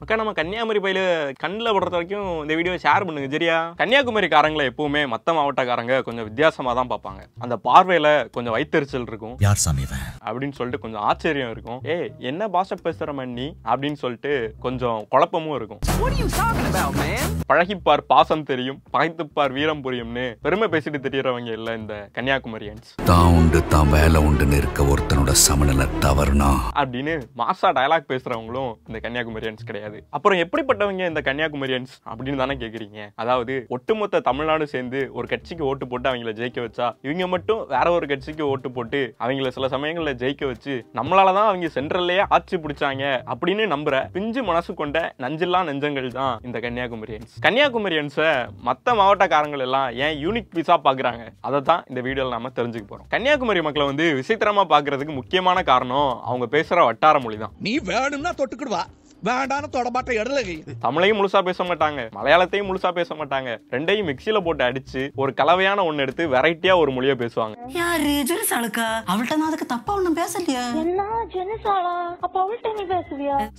மக்கா நம்ம கன்னியாகுமரி பயில கண்ணில் படுற வரைக்கும் இந்த வீடியோ ஷேர் பண்ணுங்க சரியா கன்னியாகுமரி காரங்களை எப்பவுமே மற்ற மாவட்டக்காரங்க கொஞ்சம் வித்தியாசமாக தான் பார்ப்பாங்க அந்த பார்வையில் கொஞ்சம் வைத்தறிச்சல் இருக்கும் யார் சாமிவன் அப்படின்னு சொல்லிட்டு கொஞ்சம் ஆச்சரியம் இருக்கும் ஏ என்ன பாஷை பேசுகிற மண்ணி அப்படின்னு சொல்லிட்டு கொஞ்சம் குழப்பமும் இருக்கும் பழகிப்பார் பாசம் தெரியும் பகைத்துப்பார் வீரம் புரியும்னு பெருமை பேசிட்டு தெரியறவங்க இல்லை இந்த கன்னியாகுமரியன்ஸ் தான் உண்டு தான் வேலை உண்டுன்னு ஒருத்தனோட சமநிலை தவறுனா அப்படின்னு மாசா டயலாக் பேசுறவங்களும் இந்த கன்னியாகுமரியன்ஸ் கிடையாது கிடையாது அப்புறம் எப்படிப்பட்டவங்க இந்த கன்னியாகுமரியன்ஸ் அப்படின்னு தானே கேட்குறீங்க அதாவது ஒட்டுமொத்த தமிழ்நாடு சேர்ந்து ஒரு கட்சிக்கு ஓட்டு போட்டு அவங்கள ஜெயிக்க வச்சா இவங்க மட்டும் வேற ஒரு கட்சிக்கு ஓட்டு போட்டு அவங்கள சில சமயங்களில் ஜெயிக்க வச்சு நம்மளால தான் அவங்க சென்ட்ரல்லையே ஆட்சி பிடிச்சாங்க அப்படின்னு நம்புற பிஞ்சு மனசு கொண்ட நஞ்சில்லா நெஞ்சங்கள் தான் இந்த கன்னியாகுமரியன்ஸ் கன்னியாகுமரியன்ஸை மற்ற மாவட்டக்காரங்கள் எல்லாம் ஏன் யூனிக் விசா பார்க்குறாங்க அதை தான் இந்த வீடியோல நாம தெரிஞ்சுக்க போகிறோம் கன்னியாகுமரி மக்களை வந்து விசித்திரமா பார்க்கறதுக்கு முக்கியமான காரணம் அவங்க பேசுகிற வட்டார மொழி தான் நீ வேணும்னா தொட்டுக்கிடுவா வேண்டான தொடமாட்ட இடத்துல தமிழையும் முழுசா பேச மாட்டாங்க மலையாளத்தையும் முழுசா பேச மாட்டாங்க ரெண்டையும் மிக்சியில போட்டு அடிச்சு ஒரு கலவையான ஒண்ணு எடுத்து வெரைட்டியா ஒரு மொழிய பேசுவாங்க யாரு ஜெனஸ் அவள்கிட்ட நான் அதுக்கு தப்பா ஒண்ணும் பேசலையா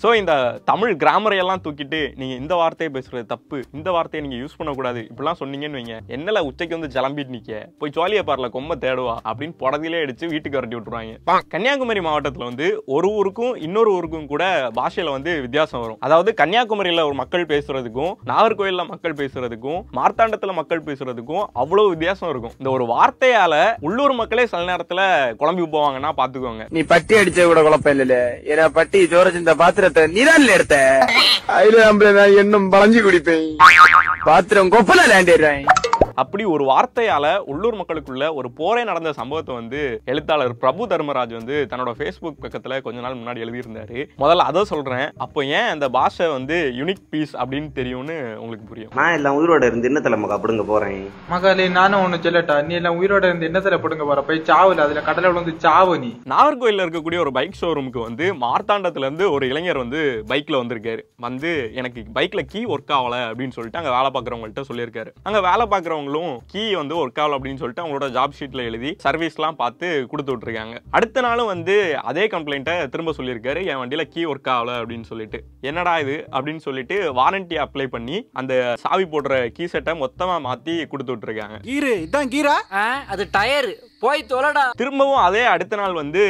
சோ இந்த தமிழ் கிராமரை எல்லாம் தூக்கிட்டு நீங்க இந்த வார்த்தையை பேசுறது தப்பு இந்த வார்த்தையை நீங்க யூஸ் பண்ணக்கூடாது இப்படிலாம் சொன்னீங்கன்னு வைங்க என்னல உச்சைக்கு வந்து ஜலம்பிட்டு நிக்க போய் ஜாலியா பாருல கொம்ப தேடுவா அப்படின்னு புடதிலே அடிச்சு வீட்டுக்கு விரட்டி விட்டுருவாங்க கன்னியாகுமரி மாவட்டத்துல வந்து ஒரு ஊருக்கும் இன்னொரு ஊருக்கும் கூட பாஷையில வந்து வித்தியாசம் வரும் அதாவது கன்னியாகுமரியில் ஒரு மக்கள் பேசுறதுக்கும் நாகர்கோயிலில் மக்கள் பேசுறதுக்கும் மார்த்தாண்டத்தில் மக்கள் பேசுறதுக்கும் அவ்வளோ வித்தியாசம் இருக்கும் இந்த ஒரு வார்த்தையால உள்ளூர் மக்களே சில நேரத்தில் குழம்பி போவாங்கன்னா பாத்துக்கோங்க நீ பட்டி அடிச்ச கூட குழப்பம் இல்ல ஏன்னா பட்டி ஜோரஜ் இந்த பாத்திரத்தை நீதான் எடுத்த அதுல நம்மள நான் இன்னும் பழஞ்சு குடிப்பேன் பாத்திரம் கொப்பல லேண்டிடுறேன் அப்படி ஒரு வார்த்தையால உள்ளூர் மக்களுக்குள்ள ஒரு போரே நடந்த சம்பவத்தை வந்து எழுத்தாளர் பிரபு தர்மராஜ் வந்து தன்னோட ஃபேஸ்புக் பக்கத்தில் கொஞ்ச நாள் முன்னாடி எழுதியிருந்தாரு முதல்ல அதை சொல்றேன் அப்போ ஏன் அந்த பாஷை வந்து யுனிக் பீஸ் அப்படின்னு தெரியும்னு உங்களுக்கு புரியும் நான் எல்லாம் உயிரோட இருந்து என்னத்துல மகா அப்படிங்க போறேன் மகாலே நானும் ஒன்று சொல்லட்டா நீ எல்லாம் உயிரோட இருந்து என்னத்துல பிடுங்க போற போய் சாவுல அதுல கடலை விழுந்து சாவு நீ நாகர்கோயிலில் இருக்கக்கூடிய ஒரு பைக் ஷோரூமுக்கு வந்து மார்த்தாண்டத்துல இருந்து ஒரு இளைஞர் வந்து பைக்ல வந்திருக்காரு வந்து எனக்கு பைக்ல கீ ஒர்க் ஆகலை அப்படின்னு சொல்லிட்டு அங்கே வேலை பார்க்குறவங்கள்ட்ட சொல்லியிருக்காரு அங்கே வேலை பார்க்குறவங்க அவங்களும் கீ வந்து ஒர்க் ஆகல அப்படின்னு சொல்லிட்டு அவங்களோட ஜாப் ஷீட்டில் எழுதி சர்வீஸ்லாம் பார்த்து கொடுத்து விட்ருக்காங்க அடுத்த நாளும் வந்து அதே கம்ப்ளைண்ட்டை திரும்ப சொல்லியிருக்காரு என் வண்டியில் கீ ஒர்க் ஆகல அப்படின்னு சொல்லிட்டு என்னடா இது அப்படின்னு சொல்லிட்டு வாரண்ட்டி அப்ளை பண்ணி அந்த சாவி போடுற கீ செட்டை மொத்தமாக மாற்றி கொடுத்து விட்ருக்காங்க கீரு இதான் கீரா அது டயரு போய் தொலடா திரும்பவும் அதே அடுத்த நாள் வந்து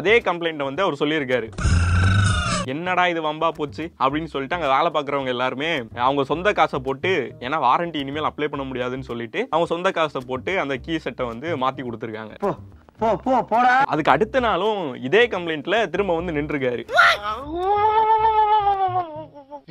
அதே கம்ப்ளைண்ட்டை வந்து அவர் சொல்லியிருக்காரு என்னடா இது வம்பா போச்சு அப்படின்னு சொல்லிட்டு அங்க வேலை பாக்குறவங்க எல்லாருமே அவங்க சொந்த காசை போட்டு ஏன்னா வாரண்டி இனிமேல் அப்ளை பண்ண முடியாதுன்னு சொல்லிட்டு அவங்க சொந்த காசை போட்டு அந்த கீ செட்டை வந்து மாத்தி கொடுத்துருக்காங்க அதுக்கு அடுத்த நாளும் இதே கம்ப்ளைண்ட்ல திரும்ப வந்து நின்றுருக்காரு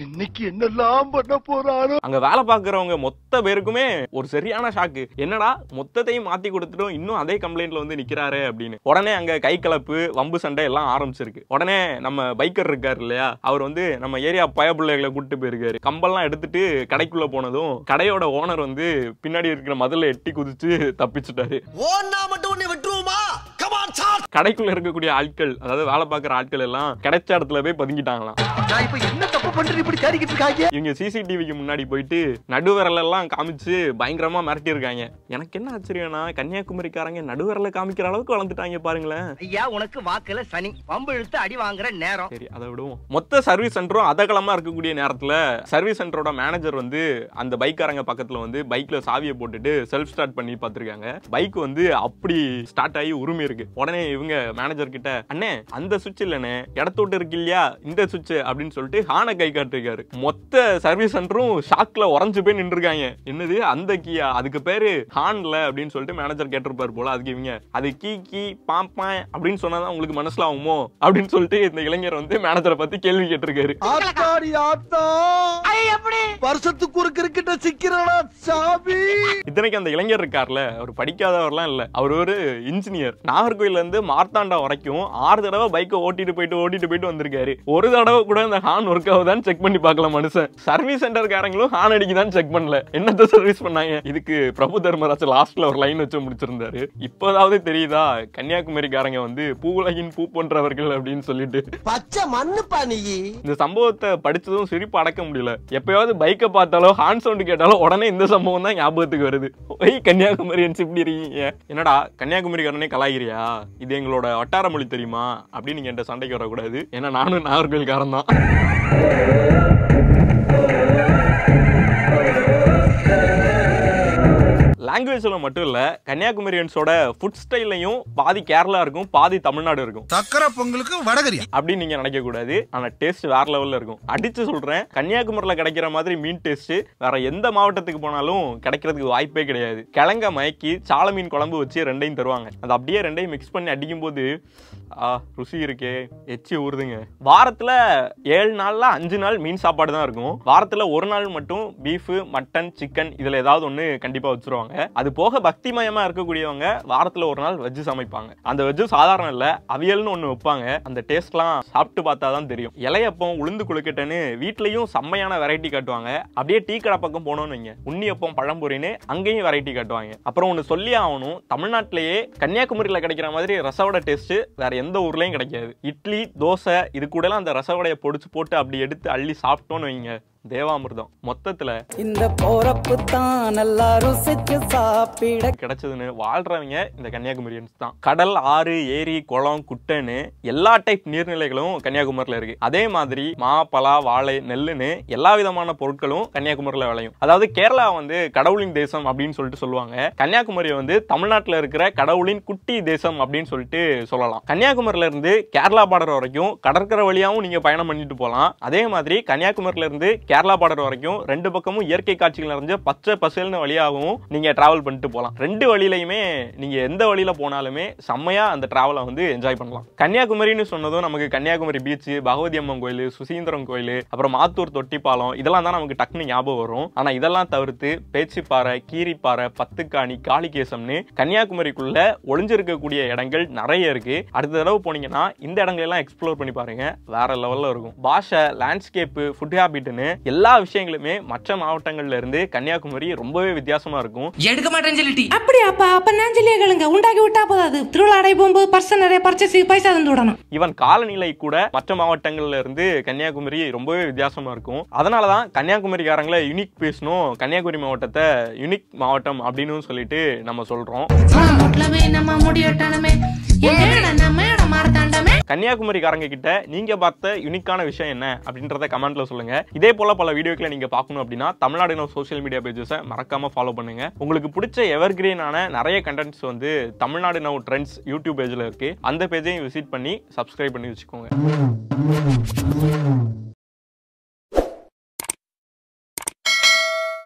இன்னைக்கு என்னெல்லாம் பண்ண போறாரோ அங்க வேலை பாக்குறவங்க மொத்த பேருக்குமே ஒரு சரியான ஷாக்கு என்னடா மொத்தத்தையும் மாத்தி கொடுத்துட்டோம் இன்னும் அதே கம்ப்ளைண்ட்ல வந்து நிக்கிறாரு அப்படின்னு உடனே அங்க கை கலப்பு வம்பு சண்டை எல்லாம் ஆரம்பிச்சிருக்கு உடனே நம்ம பைக்கர் இருக்காரு இல்லையா அவர் வந்து நம்ம ஏரியா பய பிள்ளைகளை கூப்பிட்டு போயிருக்காரு கம்பெல்லாம் எடுத்துட்டு கடைக்குள்ள போனதும் கடையோட ஓனர் வந்து பின்னாடி இருக்கிற மதுல எட்டி குதிச்சு தப்பிச்சுட்டாரு மட்டும் கடைக்குள்ள இருக்கக்கூடிய ஆட்கள் அதாவது வேலை பார்க்குற ஆட்கள் எல்லாம் கிடைச்ச இடத்துல போய் பதுங்கிட்டாங்களாம் நான் இப்போ தப்பு பண்றது இப்படி தேடிக்கிட்டு இருக்காங்க இவங்க சிசிடிவிக்கு முன்னாடி போயிட்டு நடுவரல காமிச்சு பயங்கரமா மிரட்டி எனக்கு என்ன ஆச்சரியம்னா கன்னியாகுமரிக்காரங்க நடுவரல காமிக்கிற அளவுக்கு வளர்ந்துட்டாங்க பாருங்களேன் உனக்கு வாக்குல பம்பு இழுத்து அடி வாங்குற நேரம் சரி அதை விடுவோம் மொத்த சர்வீஸ் சென்டரும் அதகலமா இருக்கக்கூடிய நேரத்துல சர்வீஸ் சென்டரோட மேனேஜர் வந்து அந்த பைக்காரங்க பக்கத்துல வந்து பைக்ல சாவியை போட்டுட்டு செல்ஃப் ஸ்டார்ட் பண்ணி பார்த்துருக்காங்க பைக் வந்து அப்படி ஸ்டார்ட் ஆகி உரிமை இருக்கு உடனே இவங்க மேனேஜர் அண்ணே அந்த சுவிட்ச் இல்லைண்ணே இடத்தோட்டு இருக்கு இல்லையா இந்த சுவிட்ச் அப்படி அப்படின்னு சொல்லிட்டு ஹானை கை காட்டிருக்காரு மொத்த சர்வீஸ் சென்டரும் ஷாக்ல உறைஞ்சு போய் நின்றுருக்காங்க என்னது அந்த கீயா அதுக்கு பேரு ஹான்ல அப்படின்னு சொல்லிட்டு மேனேஜர் கேட்டிருப்பாரு போல அதுக்கு இவங்க அது கீ கீ பாப்பான் அப்படின்னு சொன்னாதான் உங்களுக்கு மனசுல ஆகுமோ அப்படின்னு சொல்லிட்டு இந்த இளைஞர் வந்து மேனேஜரை பத்தி கேள்வி கேட்டிருக்காரு வருஷத்துக்கு ஒரு கிரிக்கெட்ட சாபி இத்தனைக்கு அந்த இளைஞர் இருக்கார்ல அவர் படிக்காதவர்லாம் இல்ல அவர் ஒரு இன்ஜினியர் நாகர்கோயில்ல இருந்து மார்த்தாண்டா வரைக்கும் ஆறு தடவை பைக்கை ஓட்டிட்டு போயிட்டு ஓட்டிட்டு போயிட்டு வந்திருக்காரு ஒரு தடவை கூட அந்த ஹார்ன் ஒர்க் ஆகுதான்னு செக் பண்ணி பார்க்கலாம் மனுஷன் சர்வீஸ் சென்டர்காரங்களும் ஹார்ன் அடிக்குதான்னு செக் பண்ணல என்னத்த சர்வீஸ் பண்ணாங்க இதுக்கு பிரபு தர்மராஜ் லாஸ்ட்ல ஒரு லைன் வச்சு முடிச்சிருந்தாரு இப்போதாவது தெரியுதா கன்னியாகுமரிக்காரங்க வந்து பூவுலகின் பூ போன்றவர்கள் அப்படின்னு சொல்லிட்டு பச்சை மண்ணு பாணியி இந்த சம்பவத்தை படிச்சதும் சிரிப்பு அடக்க முடியல எப்பயாவது பைக்கை பார்த்தாலோ ஹார்ன் சவுண்டு கேட்டாலோ உடனே இந்த சம்பவம் தான் ஞாபகத்துக்கு வருது ஓய் கன்னியாகுமரி இப்படி இருக்கீங்க என்னடா கன்னியாகுமரிக்காரனே கலாகிரியா இது எங்களோட வட்டார மொழி தெரியுமா அப்படின்னு நீங்க என்கிட்ட சண்டைக்கு வரக்கூடாது ஏன்னா நானும் நாகர்கோவில்காரன் தான் Thank you. லாங்குவேஜ்ல மட்டும் இல்லை கன்னியாகுமரியன்ஸோட ஃபுட் ஸ்டைல்லையும் பாதி கேரளா இருக்கும் பாதி தமிழ்நாடு இருக்கும் சக்கரை பொங்கலுக்கு வடகரி அப்படின்னு நீங்கள் நினைக்கக்கூடாது ஆனால் டேஸ்ட் வேற லெவலில் இருக்கும் அடித்து சொல்கிறேன் கன்னியாகுமரியில் கிடைக்கிற மாதிரி மீன் டேஸ்ட்டு வேற எந்த மாவட்டத்துக்கு போனாலும் கிடைக்கிறதுக்கு வாய்ப்பே கிடையாது கிழங்க மயக்கி சால மீன் குழம்பு வச்சு ரெண்டையும் தருவாங்க அது அப்படியே ரெண்டையும் மிக்ஸ் பண்ணி அடிக்கும்போது ருசி இருக்கே எச்சி ஊறுதுங்க வாரத்தில் ஏழு நாளில் அஞ்சு நாள் மீன் சாப்பாடு தான் இருக்கும் வாரத்தில் ஒரு நாள் மட்டும் பீஃப் மட்டன் சிக்கன் இதில் ஏதாவது ஒன்று கண்டிப்பாக வச்சுருவாங்க அது போக பக்திமயமா இருக்கக்கூடியவங்க வாரத்துல ஒரு நாள் வெஜ்ஜு சமைப்பாங்க அந்த வெஜ்ஜு சாதாரணம் இல்ல அவியல்னு ஒண்ணு வைப்பாங்க அந்த டேஸ்ட்லாம் சாப்பிட்டு பார்த்தா தான் தெரியும் இலையப்பம் உளுந்து குளிக்கட்டன்னு வீட்லயும் செம்மையான வெரைட்டி காட்டுவாங்க அப்படியே டீ கடை பக்கம் போனோம்னு வைங்க உண்ணியப்பம் பழம்பொரின்னு அங்கேயும் வெரைட்டி காட்டுவாங்க அப்புறம் ஒன்று சொல்லி ஆகணும் தமிழ்நாட்டிலேயே கன்னியாகுமரியில் கிடைக்கிற மாதிரி ரசவடை டேஸ்ட்டு வேற எந்த ஊர்லேயும் கிடைக்காது இட்லி தோசை இது கூடலாம் அந்த ரசவடையை பொடிச்சு போட்டு அப்படி எடுத்து அள்ளி சாப்பிட்டோன்னு வைங்க தேவாமிர்தம் மொத்தத்துல இந்த போறப்பு தான் நல்லா ருசிச்சு சாப்பிட கிடைச்சதுன்னு வாழ்றவங்க இந்த கன்னியாகுமரியன்ஸ் தான் கடல் ஆறு ஏரி குளம் குட்டைன்னு எல்லா டைப் நீர்நிலைகளும் கன்னியாகுமரியில இருக்கு அதே மாதிரி மா பலா வாழை நெல்லுன்னு எல்லா விதமான பொருட்களும் கன்னியாகுமரியில விளையும் அதாவது கேரளா வந்து கடவுளின் தேசம் அப்படின்னு சொல்லிட்டு சொல்லுவாங்க கன்னியாகுமரி வந்து தமிழ்நாட்டில் இருக்கிற கடவுளின் குட்டி தேசம் அப்படின்னு சொல்லிட்டு சொல்லலாம் கன்னியாகுமரியில இருந்து கேரளா பார்டர் வரைக்கும் கடற்கரை வழியாகவும் நீங்க பயணம் பண்ணிட்டு போகலாம் அதே மாதிரி கன்னியாகுமரியில இருந்து கேரளா பார்டர் வரைக்கும் ரெண்டு பக்கமும் இயற்கை காட்சிகள் நிறைஞ்ச பச்சை பசுன்னு வழியாகவும் நீங்கள் ட்ராவல் பண்ணிட்டு போகலாம் ரெண்டு வழியிலையுமே நீங்கள் எந்த வழியில் போனாலுமே செம்மையாக அந்த ட்ராவலை வந்து என்ஜாய் பண்ணலாம் கன்னியாகுமரின்னு சொன்னதும் நமக்கு கன்னியாகுமரி பீச்சு பகவதி அம்மன் கோயில் சுசீந்திரம் கோயில் அப்புறம் மாத்தூர் தொட்டிப்பாலம் இதெல்லாம் தான் நமக்கு டக்குன்னு ஞாபகம் வரும் ஆனால் இதெல்லாம் தவிர்த்து பேச்சுப்பாறை கீரிப்பாறை பத்துக்காணி காளிகேசம்னு கன்னியாகுமரிக்குள்ள ஒளிஞ்சிருக்கக்கூடிய இடங்கள் நிறைய இருக்கு அடுத்த தடவை போனீங்கன்னா இந்த இடங்களெல்லாம் எக்ஸ்ப்ளோர் பண்ணி பாருங்க வேற லெவலில் இருக்கும் பாஷை லேண்ட்ஸ்கேப்பு ஃபுட் ஹேபிட்னு எல்லா விஷயங்களுமே மற்ற மாவட்டங்கள்ல இருந்து கன்னியாகுமரி ரொம்பவே வித்தியாசமா இருக்கும் எடுக்க மாட்டேன் சொல்லிட்டு அப்படியாப்பா அப்ப நஞ்சலிய சொல்லியே உண்டாக்கி விட்டா போதாது திருவிழா அடை பர்சன் நிறைய பர்ச்சேஸ் பைசா தந்து விடணும் காலநிலை கூட மற்ற மாவட்டங்கள்ல இருந்து கன்னியாகுமரி ரொம்பவே வித்தியாசமா இருக்கும் அதனாலதான் கன்னியாகுமரிக்காரங்களை யூனிக் பேசணும் கன்னியாகுமரி மாவட்டத்தை யூனிக் மாவட்டம் அப்படின்னு சொல்லிட்டு நம்ம சொல்றோம் காரங்க கிட்ட நீங்க பார்த்த யூனிக்கான விஷயம் என்ன அப்படின்றத கமெண்ட்ல சொல்லுங்க இதே போல பல வீடியோக்களை நீங்க பார்க்கணும் அப்படின்னா தமிழ்நாடு சோசியல் மீடியா பேஜஸை மறக்காம ஃபாலோ பண்ணுங்க உங்களுக்கு பிடிச்ச எவர் கிரீனான நிறைய கண்டென்ட்ஸ் வந்து தமிழ்நாடு நவ் ட்ரெண்ட்ஸ் யூடியூப் பேஜ்ல இருக்கு அந்த பேஜையும் விசிட் பண்ணி சப்ஸ்கிரைப் பண்ணி வச்சுக்கோங்க